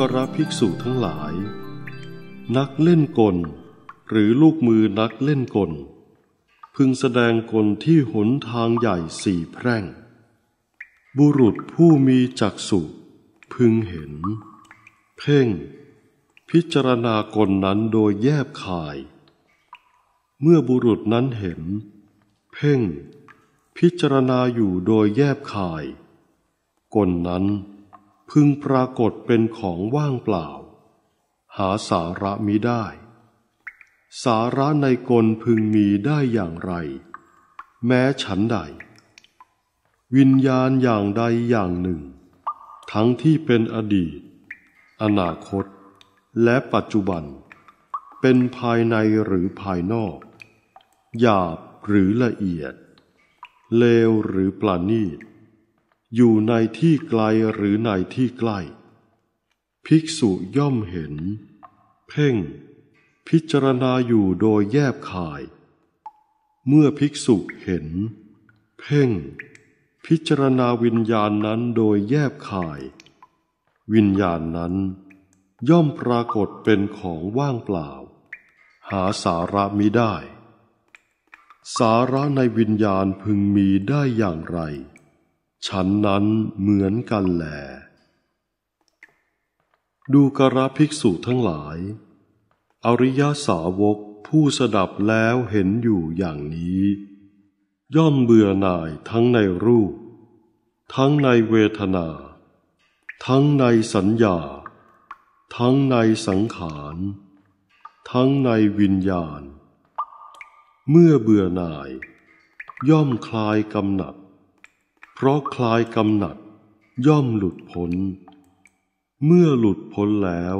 กรภิกษุทั้งหลาย นักเล่นกล หรือลูกมือนักเล่นกล พึงแสดงกลที่หนทางใหญ่สี่แพร่ง บุรุษผู้มีจักษุพึงเห็น เพ่ง พิจารณากลนั้นโดยแยบคาย เมื่อบุรุษนั้นเห็น เพ่ง พิจารณาอยู่โดยแยบคาย กลนั้นพึงปรากฏเป็นของว่างเปล่า หาสาระมิได้ สาระในกลพึงมีได้อย่างไร แม้ฉันใด วิญญาณอย่างใดอย่างหนึ่ง ทั้งที่เป็นอดีต อนาคตและปัจจุบัน เป็นภายในหรือภายนอก หยาบหรือละเอียด เลวหรือปราณีตอยู่ในที่ไกลหรือในที่ใกล้ ภิกษุย่อมเห็น เพ่ง พิจารณาอยู่โดยแยบข่าย เมื่อภิกษุเห็น เพ่ง พิจารณาวิญญาณนั้นโดยแยบขาย วิญญาณนั้น ย่อมปรากฏเป็นของว่างเปล่า หาสาระมิได้ สาระในวิญญาณพึงมีได้อย่างไรฉันนั้นเหมือนกันแหลดูกระภิกษุทั้งหลาย อริยสาวกผู้สดับแล้วเห็นอยู่อย่างนี้ ย่อมเบื่อหน่ายทั้งในรูป ทั้งในเวทนา ทั้งในสัญญา ทั้งในสังขาร ทั้งในวิญญาณ เมื่อเบื่อหน่าย ย่อมคลายกำหนัดเพราะคลายกำหนัดย่อมหลุดพ้น เมื่อหลุดพ้นแล้ว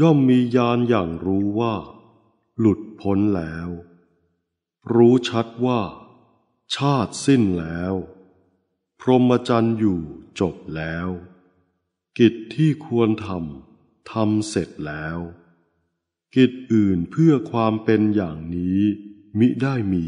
ย่อมมีญาณอย่างรู้ว่า หลุดพ้นแล้ว รู้ชัดว่า ชาติสิ้นแล้ว พรหมจรรย์อยู่จบแล้ว กิจที่ควรทำทำเสร็จแล้ว กิจอื่นเพื่อความเป็นอย่างนี้มิได้มี